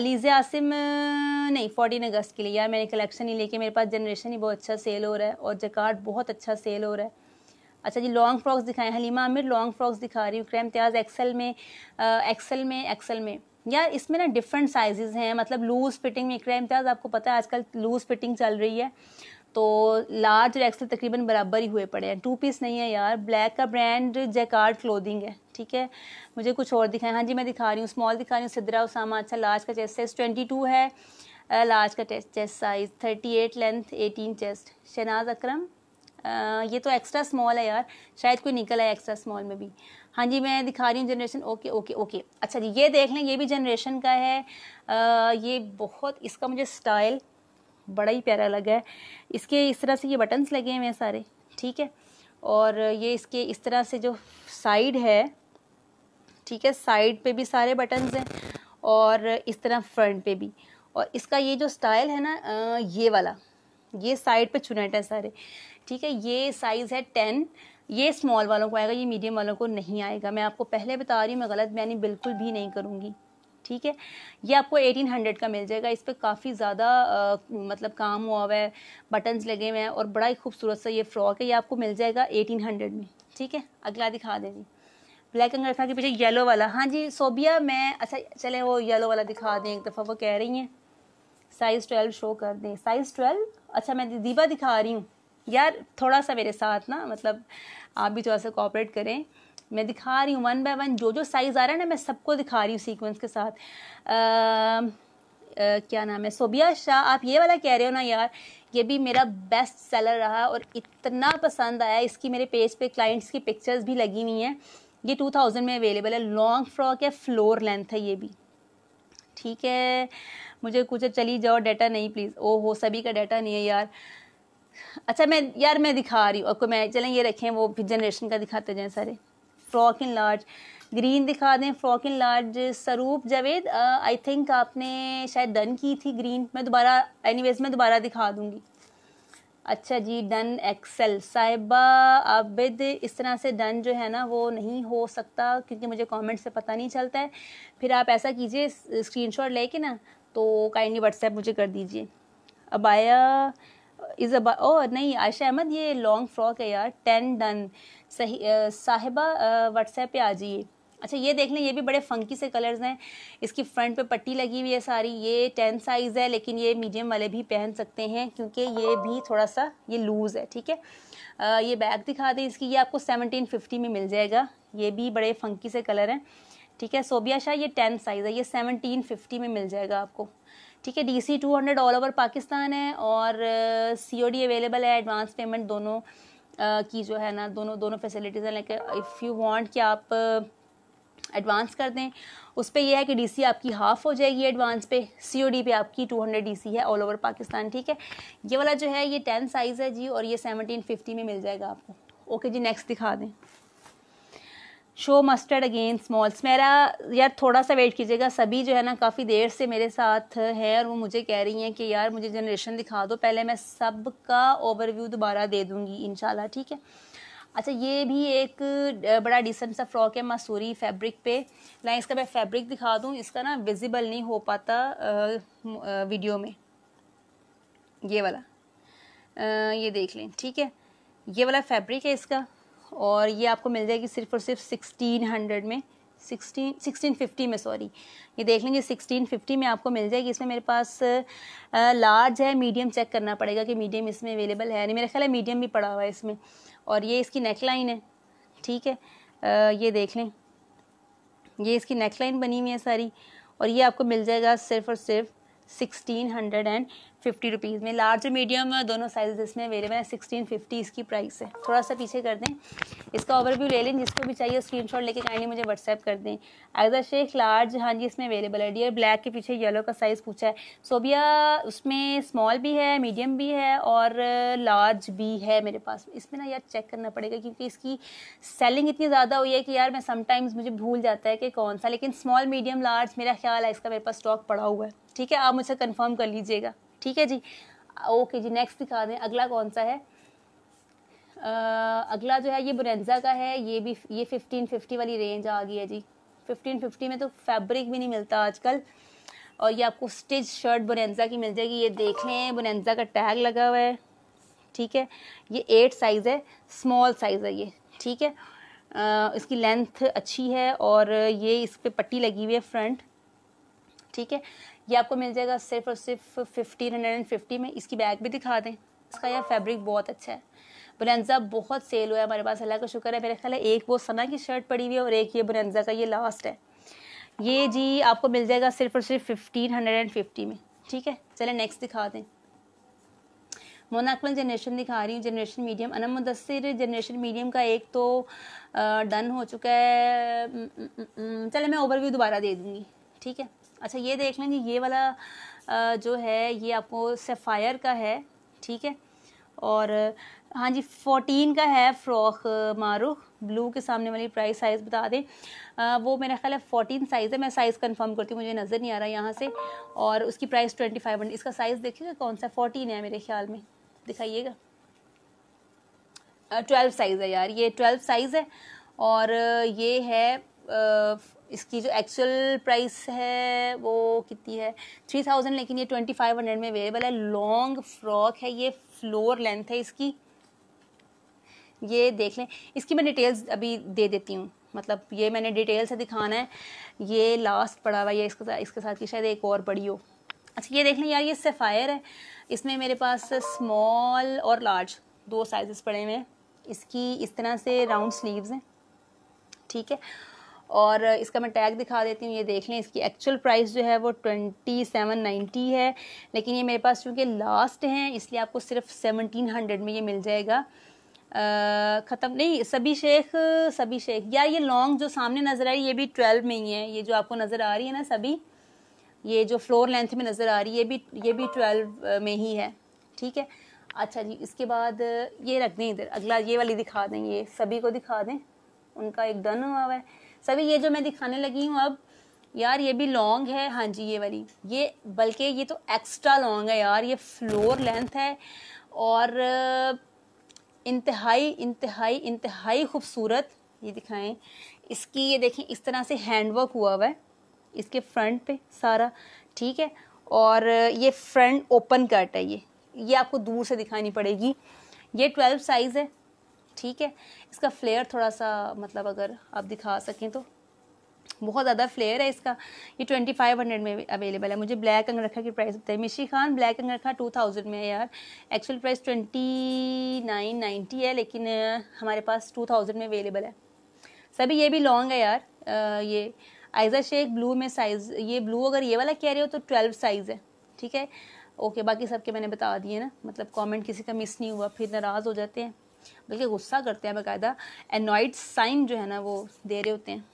अलीज़ आसिम नहीं फोर्टीन अगस्त के लिए यार मैंने कलेक्शन ही लेके मेरे पास जनरेशन ही बहुत अच्छा सेल हो रहा है और जकार्ड बहुत अच्छा सेल हो रहा है अच्छा जी लॉन्ग फ्रॉक्स दिखाए हलीमा आमिर लॉन्ग फ्रॉक्स दिखा रही हूँ क्रैम त्याज एक्सेल में एक्सेल में एक्सेल में यार इसमें ना डिफरेंट साइजेज़ हैं मतलब लूज़ फिटिंग में क्रैम त्याज आपको पता है आजकल लूज़ फिटिंग चल रही है तो लार्ज और एक्सल तकरीबन बराबर ही हुए पड़े हैं टू पीस नहीं है यार ब्लैक का ब्रांड जैकार्ड क्लोदिंग है ठीक है मुझे कुछ और दिखाएं हाँ जी मैं दिखा रही हूँ स्मॉल दिखा रही हूँ सिद्रा उसामा अच्छा लार्ज का चेस्ट साइज़ ट्वेंटी टू है लार्ज का chest size thirty eight length eighteen chest Shahnaz Akram ये तो एक्स्ट्रा स्मॉल है यार शायद कोई निकल आया एक्स्ट्रा स्मॉल में भी हाँ जी मैं दिखा रही हूँ जनरेशन ओके ओके ओके अच्छा जी ये देख लें ये भी जनरेशन का है आ, ये बहुत इसका मुझे स्टाइल बड़ा ही प्यारा लगा है इसके इस तरह से ये बटन्स लगे हुए हैं सारे ठीक है और ये इसके इस तरह से जो साइड है ठीक है साइड पे भी सारे बटन्स हैं और इस तरह फ्रंट पे भी और इसका ये जो स्टाइल है ना ये वाला ये साइड पे चुनेट है सारे ठीक है ये साइज़ है टेन ये स्मॉल वालों को आएगा ये मीडियम वालों को नहीं आएगा मैं आपको पहले बता रही हूँ मैं गलत बयानी बिल्कुल भी नहीं करूँगी ठीक है ये आपको 1800 का मिल जाएगा इस पर काफ़ी ज़्यादा मतलब काम हुआ हुआ है बटन्स लगे हुए हैं और बड़ा ही खूबसूरत सा ये फ्रॉक है ये आपको मिल जाएगा 1800 में ठीक है अगला दिखा दें जी ब्लैक एंड रखा के पीछे येलो वाला हाँ जी सोबिया मैं अच्छा चले वो येलो वाला दिखा दें एक दफ़ा वो कह रही हैं साइज़ ट्वेल्व शो कर दें साइज़ ट्वेल्व अच्छा मैं दीवा दिखा रही हूँ यार थोड़ा सा मेरे साथ ना मतलब आप भी थोड़ा सा कॉपरेट करें मैं दिखा रही हूँ वन बाय वन जो जो साइज़ आ रहा है ना मैं सबको दिखा रही हूँ सीक्वेंस के साथ आ, आ, क्या नाम है सोबिया शाह आप ये वाला कह रहे हो ना यार ये भी मेरा बेस्ट सेलर रहा और इतना पसंद आया इसकी मेरे पेज पे क्लाइंट्स की पिक्चर्स भी लगी हुई हैं ये टू थाउजेंड में अवेलेबल है लॉन्ग फ्रॉक है फ्लोर लेंथ है ये भी ठीक है मुझे कुछ चली जाओ डाटा नहीं प्लीज़ ओ हो सभी का डाटा नहीं है यार अच्छा मैं यार मैं दिखा रही हूँ आपको मैं चलें ये रखें वो फिर जनरेशन का दिखाते जाएँ सारे फ्रॉक इन लार्ज ग्रीन दिखा दें फ्रॉक इन लार्ज सरूप जावेद आई थिंक आपने शायद डन की थी ग्रीन मैं दोबारा एनीवेज मैं दोबारा दिखा दूंगी अच्छा जी डन एक्सेल साहिबा आबिद इस तरह से डन जो है ना वो नहीं हो सकता क्योंकि मुझे कमेंट से पता नहीं चलता है फिर आप ऐसा कीजिए स्क्रीनशॉट लेके ना तो काइंडली व्हाट्सएप मुझे कर दीजिए अब आया इज़ अब ओ नहीं आयशा अहमद ये लॉन्ग फ्रॉक है यार टेन डन सही साहिबा व्हाट्सएप पे आ जाइए अच्छा ये देख लें ये भी बड़े फंकी से कलर्स हैं इसकी फ्रंट पे पट्टी लगी हुई है सारी ये टेन साइज़ है लेकिन ये मीडियम वाले भी पहन सकते हैं क्योंकि ये भी थोड़ा सा ये लूज़ है ठीक है आ, ये बैग दिखा दें इसकी ये आपको सेवनटीन फिफ्टी में मिल जाएगा ये भी बड़े फंकी से कलर हैं ठीक है सोबिया शाह ये टेन साइज़ है ये सेवनटीन फिफ्टी में मिल जाएगा आपको ठीक है D C two hundred all over Pakistan है और सी ओ डी अवेलेबल है एडवांस पेमेंट दोनों की जो है ना दोनों दोनों फैसिलिटीज़ हैं लेकिन इफ़ यू वांट कि आप एडवांस कर दें उस पर यह है कि डीसी आपकी हाफ़ हो जाएगी एडवांस पे सीओडी पे आपकी 200 डीसी है ऑल ओवर पाकिस्तान ठीक है ये वाला जो है ये टेन साइज़ है जी और ये फिफ्टी में मिल जाएगा आपको ओके जी नेक्स्ट दिखा दें शो मस्टर्ड अगेन स्मॉल्स मेरा यार थोड़ा सा वेट कीजिएगा सभी जो है ना काफ़ी देर से मेरे साथ हैं और वो मुझे कह रही हैं कि यार मुझे जनरेशन दिखा दो पहले मैं सब का ओवरव्यू दोबारा दे दूँगी इन ठीक है अच्छा ये भी एक बड़ा डिसेंट सा फ्रॉक है मसूरी फैब्रिक पे लाइन इसका मैं फैब्रिक दिखा दूँ इसका ना विजिबल नहीं हो पाता वीडियो में ये वाला ये देख लें ठीक है ये वाला फैब्रिक है इसका और ये आपको मिल जाएगी सिर्फ और सिर्फ सिक्सटीन हंड्रेड में सिक्सटीन सिक्सटीन फिफ्टी में सॉरी ये देख लेंगे सिक्सटीन फिफ्टी में आपको मिल जाएगी इसमें मेरे पास लार्ज है मीडियम चेक करना पड़ेगा कि मीडियम इसमें अवेलेबल है नहीं मेरा ख्याल है मीडियम भी पड़ा हुआ है इसमें और ये इसकी नेकलाइन है ठीक है आ, ये देख लें ये इसकी नेकलाइन बनी हुई है सारी और ये आपको मिल जाएगा सिर्फ और सिर्फ sixteen hundred and fifty rupees में लार्ज मीडियम दोनों साइज इसमें अवेलेबल है सिक्सटीन फिफ्टी इसकी प्राइस है थोड़ा सा पीछे कर दें इसका ओवरव्यू ले लें जिसको भी चाहिए स्क्रीन शॉट लेके काइंडली मुझे व्हाट्सएप कर दें अगजा शेख लार्ज हाँ जी इसमें अवेलेबल है डियर ब्लैक के पीछे येलो का साइज़ पूछा है सोबिया उसमें स्मॉल भी है मीडियम भी है और लार्ज भी है मेरे पास इसमें ना यार चेक करना पड़ेगा क्योंकि इसकी सेलिंग इतनी ज़्यादा हुई है कि यार मैं समटाइम्स मुझे भूल जाता है कि कौन सा लेकिन स्मॉल मीडियम लार्ज मेरा ख्याल है इसका मेरे पास स्टॉक पड़ा हुआ है ठीक है आप मुझसे कन्फर्म कर लीजिएगा ठीक है जी ओके जी नेक्स्ट दिखा दें अगला कौन सा है आ, अगला जो है ये बुरेंजा का है ये भी ये फिफ्टीन फिफ्टी वाली रेंज आ गई है जी फिफ्टीन फिफ्टी में तो फैब्रिक भी नहीं मिलता आजकल और ये आपको स्टिच शर्ट बुरेंजा की मिल जाएगी ये देख लें बुरेंजा का टैग लगा हुआ है ठीक है ये एट साइज़ है स्मॉल साइज़ है ये ठीक है आ, इसकी लेंथ अच्छी है और ये इस पर पट्टी लगी हुई है फ्रंट ठीक है ये आपको मिल जाएगा सिर्फ और सिर्फ फिफ्टीन हंड्रेड एंड फिफ्टी में इसकी बैग भी दिखा दें इसका यह फैब्रिक बहुत अच्छा है बुनंजा बहुत सेल हुआ है हमारे पास अल्लाह का शुक्र है मेरे ख्याल है एक वो सना की शर्ट पड़ी हुई है और एक ये बुनंजा का ये लास्ट है ये जी आपको मिल जाएगा सिर्फ और सिर्फ फिफ्टीन हंड्रेड एंड फिफ्टी में ठीक है चले नेक्स्ट दिखा दें मोना जनरेशन दिखा रही हूँ Generation medium Anam Mudassar Generation medium का एक तो डन हो चुका है हम्म, हम्म, हम्म, चले मैं ओवरव्यू दोबारा दे दूँगी ठीक है अच्छा ये देख लें जी ये वाला जो है ये आपको सेफ़ायर का है ठीक है और हाँ जी फोर्टीन का है फ्रॉक मारुख ब्लू के सामने वाली प्राइस साइज़ बता दें आ, वो मेरा ख्याल है फोर्टीन साइज़ है मैं साइज़ कंफर्म करती हूँ मुझे नज़र नहीं आ रहा यहाँ से और उसकी प्राइस ट्वेंटी फाइव हंड्रेड इसका साइज़ देखिएगा कौन सा फोर्टीन है मेरे ख्याल में दिखाइएगा ट्वेल्व साइज़ है यार ये ट्वेल्व साइज़ है और ये है इसकी जो एक्चुअल प्राइस है वो कितनी है थ्री थाउजेंड लेकिन ये ट्वेंटी फाइव हंड्रेड में अवेलेबल है लॉन्ग फ्रॉक है ये फ्लोर लेंथ है इसकी ये देख लें इसकी मैं डिटेल्स अभी दे देती हूँ मतलब ये मैंने डिटेल से दिखाना है ये लास्ट पड़ा हुआ है इसके साथ इसके साथ की शायद एक और पड़ी हो अच्छा ये देख लें यार ये सेफायर है इसमें मेरे पास स्मॉल और लार्ज दो साइज पड़े हुए हैं इसकी इस तरह से राउंड स्लीव्स हैं ठीक है और इसका मैं टैग दिखा देती हूँ ये देख लें इसकी एक्चुअल प्राइस जो है वो ट्वेंटी सेवन नाइन्टी है लेकिन ये मेरे पास चूँकि लास्ट हैं इसलिए आपको सिर्फ सेवनटीन हंड्रेड में ये मिल जाएगा ख़त्म नहीं सभी शेख सभी शेख यार ये लॉन्ग जो सामने नज़र आई ये भी ट्वेल्व में ही है ये जो आपको नज़र आ रही है ना सभी ये जो फ्लोर लेंथ में नज़र आ रही है ये भी ये भी ट्वेल्व में ही है ठीक है अच्छा जी इसके बाद ये रख दें इधर अगला ये वाली दिखा दें ये सभी को दिखा दें उनका एक डन हुआ हुआ है सभी ये जो मैं दिखाने लगी हूँ अब यार ये भी लॉन्ग है हाँ जी ये वाली ये बल्कि ये तो एक्स्ट्रा लॉन्ग है यार ये फ्लोर लेंथ है और इंतहाई इंतहाई इंतहाई खूबसूरत ये दिखाएं इसकी ये देखें इस तरह से हैंडवर्क हुआ हुआ है इसके फ्रंट पे सारा ठीक है और ये फ्रंट ओपन कट है ये ये आपको दूर से दिखानी पड़ेगी ये ट्वेल्व साइज़ है ठीक है इसका फ्लेयर थोड़ा सा मतलब अगर आप दिखा सकें तो बहुत ज़्यादा फ्लेयर है इसका ये ट्वेंटी फाइव हंड्रेड में अवेलेबल है मुझे ब्लैक अंगरखा की प्राइस बताई Mishi Khan black angrakha two thousand में है यार actual price twenty nine ninety है लेकिन हमारे पास टू थाउजेंड में अवेलेबल है सभी ये भी लॉन्ग है यार आ, ये आइज़ा शेख ब्लू में साइज़ ये ब्लू अगर ये वाला कह रहे हो तो ट्वेल्व साइज़ है ठीक है ओके बाकी सबके मैंने बता दिए ना मतलब कॉमेंट किसी का मिस नहीं हुआ फिर नाराज़ हो जाते हैं बल्कि गुस्सा करते हैं बाकायदा एनॉइड साइन जो है ना वो दे रहे होते हैं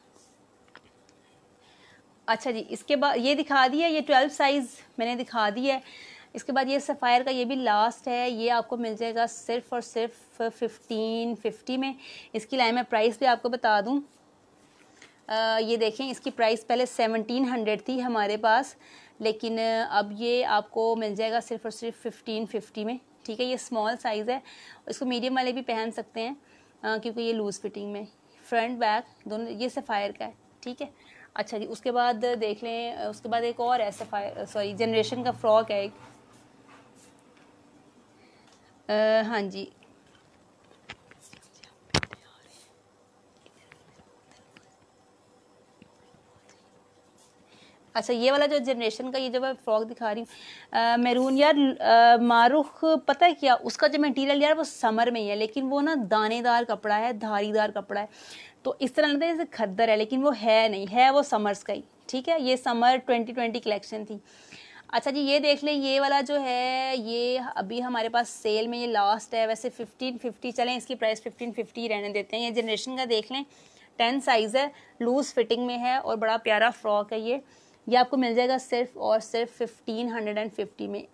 अच्छा जी इसके बाद ये दिखा है ये ट्वेल्व साइज़ मैंने दिखा दी है इसके बाद ये सफ़ायर का ये भी लास्ट है ये आपको मिल जाएगा सिर्फ और सिर्फ फिफ्टीन फिफ्टी में इसकी लाइन में प्राइस भी आपको बता दूँ ये देखें इसकी प्राइस पहले सेवनटीन हंड्रेड थी हमारे पास लेकिन अब ये आपको मिल जाएगा सिर्फ और सिर्फ फिफ्टीन फिफ्टी में ठीक है ये स्मॉल साइज़ है इसको मीडियम वाले भी पहन सकते हैं आ, क्योंकि ये लूज़ फिटिंग में फ्रंट बैक दोनों ये सफ़ायर का है ठीक है अच्छा जी उसके बाद देख लें उसके बाद एक और है सफ़ायर सॉरी जनरेशन का फ्रॉक है एक आ, हाँ जी अच्छा ये वाला जो जनरेशन का ये जो मैं फ्रॉक दिखा रही हूँ मैरून यार मारुख पता है क्या उसका जो मटेरियल यार वो समर में ही है लेकिन वो ना दानेदार कपड़ा है धारीदार कपड़ा है तो इस तरह लगता है जैसे खद्दर है लेकिन वो है नहीं है वो समर्स का ही ठीक है ये समर ट्वेंटी ट्वेंटी कलेक्शन थी अच्छा जी ये देख लें ये वाला जो है ये अभी हमारे पास सेल में ये लास्ट है वैसे फिफ्टीन फिफ्टी चलें इसकी प्राइस फिफ्टीन फिफ्टी रहने देते हैं ये जनरेशन का देख लें टेन साइज़ है लूज़ फिटिंग में है और बड़ा प्यारा फ्रॉक है ये ये आपको मिल जाएगा सिर्फ और सिर्फ फिफ्टीन हंड्रेड एंड फिफ्टी में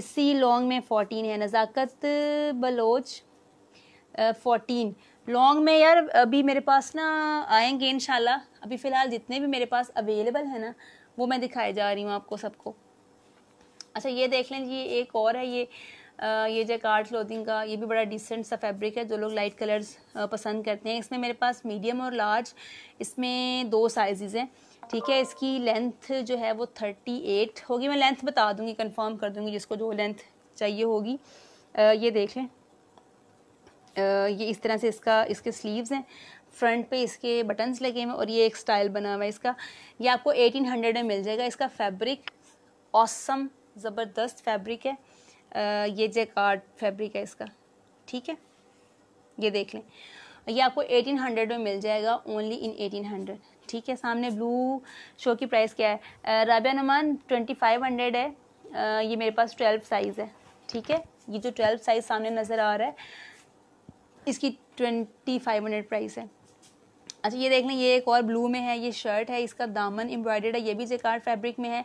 इसी लॉन्ग में फोर्टीन है नज़ाकत बलोच फोर्टीन लॉन्ग में यार अभी मेरे पास ना आएंगे इनशाला अभी फ़िलहाल जितने भी मेरे पास अवेलेबल है ना वो मैं दिखाई जा रही हूँ आपको सबको अच्छा ये देख लें जी ये एक और है ये ये जो कार्ड क्लोथिंग का ये भी बड़ा डिसेंट सा फैब्रिक है जो लोग लाइट कलर्स पसंद करते हैं इसमें मेरे पास मीडियम और लार्ज इसमें दो साइजेज़ हैं ठीक है इसकी लेंथ जो है वो थर्टी एट होगी मैं लेंथ बता दूंगी कंफर्म कर दूंगी जिसको जो लेंथ चाहिए होगी आ, ये देख लें ये इस तरह से इसका इसके स्लीव्स हैं फ्रंट पे इसके बटन्स लगे हुए और ये एक स्टाइल बना हुआ है इसका ये आपको एटीन हंड्रेड में मिल जाएगा इसका फैब्रिक ऑसम ज़बरदस्त फैब्रिक है ये जे कार्ड फैब्रिक है इसका ठीक है ये देख लें ये आपको 1800 में मिल जाएगा ओनली इन 1800 ठीक है सामने ब्लू शो की प्राइस क्या है राबिया फाइव 2500 है आ, ये मेरे पास 12 साइज़ है ठीक है ये जो 12 साइज़ सामने नज़र आ रहा है इसकी 2500 प्राइस है अच्छा ये देख लें ये एक और ब्लू में है ये शर्ट है इसका दामन एम्ब्रॉयडर्ड है ये भी जेकार्ड फैब्रिक में है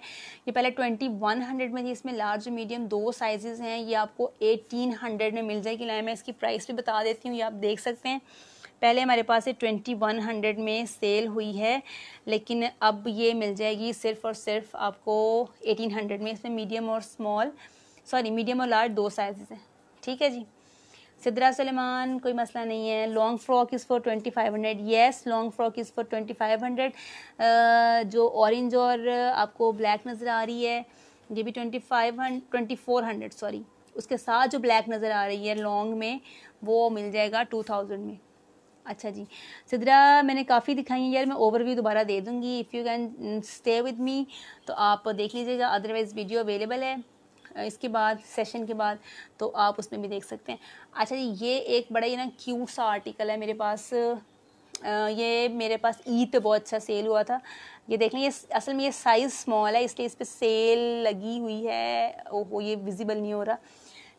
ये पहले ट्वेंटी वन हंड्रेड में थी इसमें लार्ज मीडियम दो साइजेज़ हैं ये आपको एटीन हंड्रेड में मिल जाएगी लाइन मैं इसकी प्राइस भी बता देती हूँ ये आप देख सकते हैं पहले हमारे पास ये ट्वेंटी वन हंड्रेड में सेल हुई है लेकिन अब ये मिल जाएगी सिर्फ और सिर्फ आपको एटीन हंड्रेड में इसमें मीडियम और स्मॉल सॉरी मीडियम और लार्ज दो साइजेज़ हैं ठीक है जी सिद्रा सलेमान कोई मसला नहीं है long frock is for twenty five hundred yes long frock is for twenty five hundred जो ऑरेंज और आपको ब्लैक नज़र आ रही है ये भी twenty five hundred twenty four hundred sorry उसके साथ जो ब्लैक नज़र आ रही है लॉन्ग में वो मिल जाएगा टू थाउजेंड में अच्छा जी सिद्रा मैंने काफ़ी दिखाई है यार मैं ओवरव्यू दोबारा दे दूँगी if you can stay with me तो आप देख लीजिएगा अदरवाइज़ वीडियो अवेलेबल है इसके बाद सेशन के बाद तो आप उसमें भी देख सकते हैं अच्छा ये एक बड़ा ही ना क्यूट सा आर्टिकल है मेरे पास ये मेरे पास ईद पे बहुत अच्छा सेल हुआ था ये देख लें ये असल में ये साइज़ स्मॉल है इसलिए इस पर सेल लगी हुई है ओहो ये विजिबल नहीं हो रहा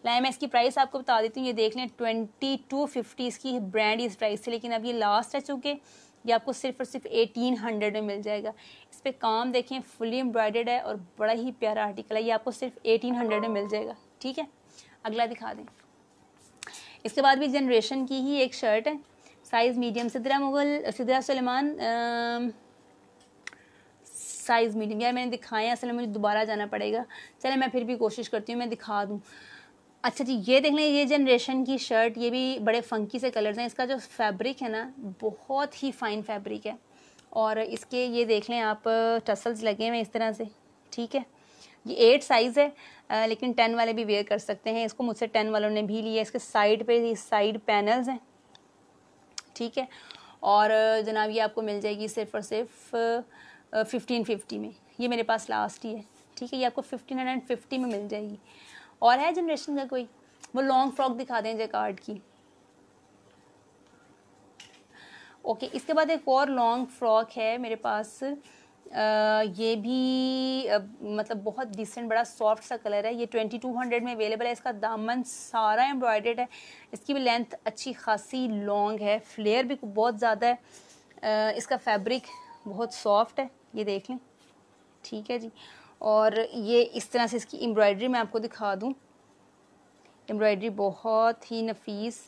लाए मैं इसकी प्राइस आपको बता देती हूँ ये देख लें ट्वेंटी टू फिफ्टी इसकी ब्रांड इस प्राइस से लेकिन अब ये लास्ट है चूँकि ये आपको सिर्फ और सिर्फ एटीन हंड्रेड में मिल जाएगा इस पर काम देखें फुली एम्ब्रॉयडर्ड है और बड़ा ही प्यारा आर्टिकल है ये आपको सिर्फ एटीन हंड्रेड में मिल जाएगा ठीक है अगला दिखा दें इसके बाद भी जनरेशन की ही एक शर्ट है size medium Sidra Mughal Sidra Saleman size medium यार मैंने दिखाया असल में मुझे दोबारा जाना पड़ेगा चले मैं फिर भी कोशिश करती हूँ मैं दिखा दूँ अच्छा जी ये देख लें ये जनरेशन की शर्ट ये भी बड़े फंकी से कलर्स हैं इसका जो फैब्रिक है ना बहुत ही फाइन फैब्रिक है और इसके ये देख लें आप टसल्स लगे हुए इस तरह से ठीक है ये एट साइज़ है आ, लेकिन टेन वाले भी वेयर कर सकते हैं इसको मुझसे टेन वालों ने भी लिया इसके साइड पे साइड पैनल्स हैं ठीक है और जनाब ये आपको मिल जाएगी सिर्फ और सिर्फ फिफ्टीन फिफ्टी में ये मेरे पास लास्ट ही है ठीक है ये आपको फिफ्टीन हंड्रेड फिफ्टी में मिल जाएगी और है जनरेशन का कोई वो लॉन्ग फ्रॉक दिखा दें जैकार्ड की ओके इसके बाद एक और लॉन्ग फ्रॉक है मेरे पास आ, ये भी आ, मतलब बहुत डिसेंट बड़ा सॉफ्ट सा कलर है ये ट्वेंटी टू हंड्रेड में अवेलेबल है इसका दामन सारा एम्ब्रॉयडेड है इसकी भी लेंथ अच्छी खासी लॉन्ग है फ्लेयर भी बहुत ज़्यादा है आ, इसका फैब्रिक बहुत सॉफ्ट है ये देख लें ठीक है जी और ये इस तरह से इसकी एम्ब्रॉयडरी मैं आपको दिखा दूँ एम्ब्रॉयडरी बहुत ही नफीस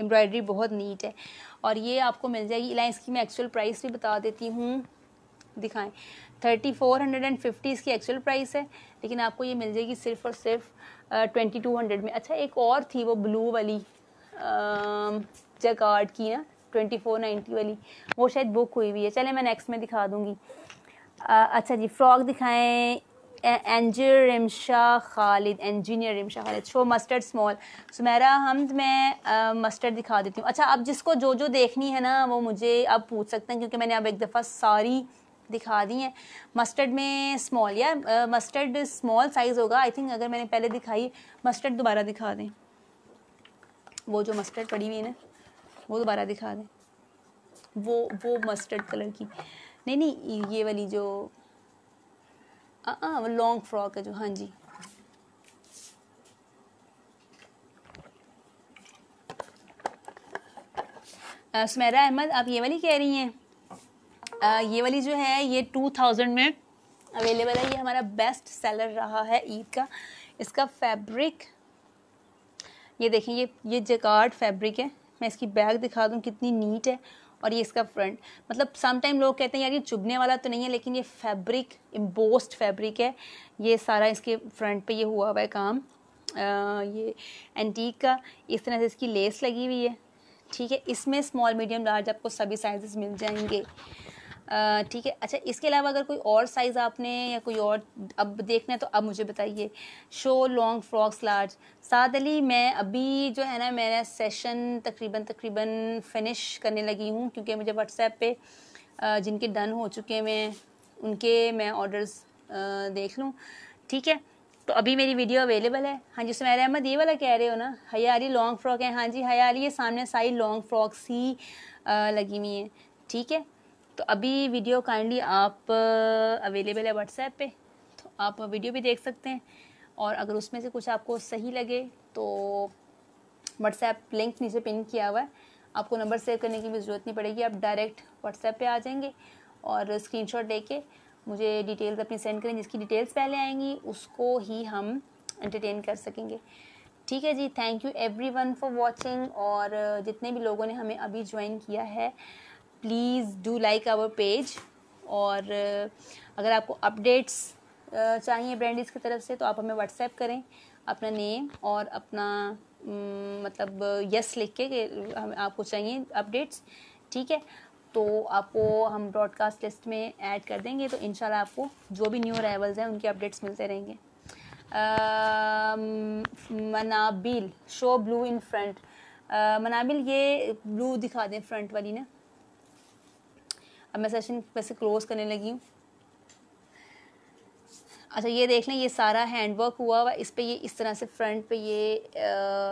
एम्ब्रॉयडरी बहुत नीट है और ये आपको मिल जाएगी इलाइंस इसकी मैं एक्चुअल प्राइस भी बता देती हूँ दिखाएं thirty four hundred and fifty इसकी एक्चुअल प्राइस है लेकिन आपको ये मिल जाएगी सिर्फ और सिर्फ ट्वेंटी टू हंड्रेड में अच्छा एक और थी वो ब्लू वाली जैकार्ड की ना ट्वेंटी फोर नाइन्टी वाली वो शायद बुक हुई हुई है चले मैं नेक्स्ट में दिखा दूँगी अच्छा जी फ्रॉक दिखाएं engineer Rimsha Khalid engineer Rimsha Khalid show mustard small Sumera हम मैं मस्टर्ड दिखा देती हूँ अच्छा अब जिसको जो जो देखनी है ना वो मुझे अब पूछ सकते हैं क्योंकि मैंने अब एक दफ़ा सारी दिखा दी है मस्टर्ड में स्मॉल या मस्टर्ड स्मॉल साइज़ होगा आई थिंक अगर मैंने पहले दिखाई मस्टर्ड दोबारा दिखा दें वो जो मस्टर्ड पड़ी हुई है ना वो दोबारा दिखा दें वो वो मस्टर्ड कलर की नहीं नहीं ये वाली जो हाँ लॉन्ग फ्रॉक है जो हाँ जी सुमेरा अहमद आप ये वाली कह रही हैं ये वाली जो है ये टू थाउजेंड में अवेलेबल है ये हमारा बेस्ट सेलर रहा है ईद का इसका फैब्रिक ये देखें ये ये जकार्ड फैब्रिक है मैं इसकी बैग दिखा दूँ कितनी नीट है और ये इसका फ्रंट मतलब समटाइम लोग कहते हैं यार ये चुभने वाला तो नहीं है लेकिन ये फैब्रिक इम्बोस्ड फैब्रिक है ये सारा इसके फ्रंट पे ये हुआ हुआ है काम आ, ये एंटीक का इस तरह से इसकी लेस लगी हुई है ठीक है इसमें स्मॉल मीडियम लार्ज आपको सभी साइजेस मिल जाएंगे ठीक है अच्छा इसके अलावा अगर कोई और साइज़ आपने या कोई और अब देखना है तो अब मुझे बताइए show long frocks large Saad Ali मैं अभी जो है ना मेरा सेशन तकरीबन तकरीबन फिनिश करने लगी हूँ क्योंकि मुझे व्हाट्सएप पे जिनके डन हो चुके हैं उनके मैं ऑर्डर्स देख लूँ ठीक है तो अभी मेरी वीडियो अवेलेबल है हाँ जी सुमैर अहमद ये वाला कह रहे हो ना हयाली लॉन्ग फ्रॉक है हाँ जी हयाली ये सामने सारी लॉन्ग फ्रॉक्स ही लगी हुई हैं ठीक है तो अभी वीडियो काइंडली आप अवेलेबल uh, है व्हाट्सएप पे तो आप वीडियो भी देख सकते हैं और अगर उसमें से कुछ आपको सही लगे तो व्हाट्सएप लिंक नीचे पिन किया हुआ है आपको नंबर सेव करने की भी ज़रूरत नहीं पड़ेगी आप डायरेक्ट व्हाट्सएप पे आ जाएंगे और स्क्रीनशॉट लेके मुझे डिटेल्स अपनी सेंड करें जिसकी डिटेल्स पहले आएंगी उसको ही हम एंटरटेन कर सकेंगे ठीक है जी thank you everyone for watching और uh, जितने भी लोगों ने हमें अभी ज्वाइन किया है please do like our page और uh, अगर आपको अपडेट्स uh, चाहिए ब्रांडीज की तरफ से तो आप हमें व्हाट्सएप करें अपना नेम और अपना mm, मतलब यस uh, लिख के हम आपको चाहिए अपडेट्स ठीक है तो आपको हम ब्रॉडकास्ट लिस्ट में ऐड कर देंगे तो इन आपको जो भी न्यू अरावल्स हैं उनके अपडेट्स मिलते रहेंगे um, मनाबिल शो ब्लू इन फ्रंट मनाबिल ये ब्लू दिखा दें फ्रंट वाली ना अब मैं सेशन वैसे क्लोज़ करने लगी हूँ अच्छा ये देख लें ये सारा हैंडवर्क हुआ हुआ इस पर ये इस तरह से फ्रंट पे ये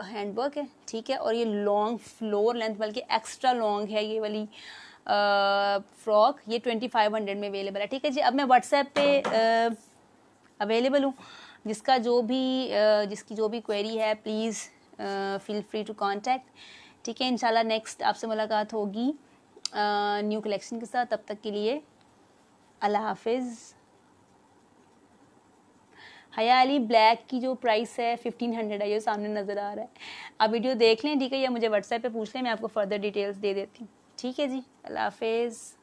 हैंडवर्क है ठीक है और ये लॉन्ग फ्लोर लेंथ बल्कि एक्स्ट्रा लॉन्ग है ये वाली फ्रॉक ये ट्वेंटी फाइव हंड्रेड में अवेलेबल है ठीक है जी अब मैं व्हाट्सएप पे अवेलेबल हूँ जिसका जो भी आ, जिसकी जो भी क्वेरी है please feel free to contact ठीक है इनशाला नेक्स्ट आपसे मुलाकात होगी न्यू कलेक्शन के साथ तब तक के लिए अल्लाह हाफिज़ हया अली ब्लैक की जो प्राइस है फिफ्टीन हंड्रेड है ये सामने नज़र आ रहा है आप वीडियो देख लें ठीक है या मुझे व्हाट्सएप पे पूछ लें मैं आपको फर्दर डिटेल्स दे देती हूँ ठीक है जी अल्लाह हाफिज़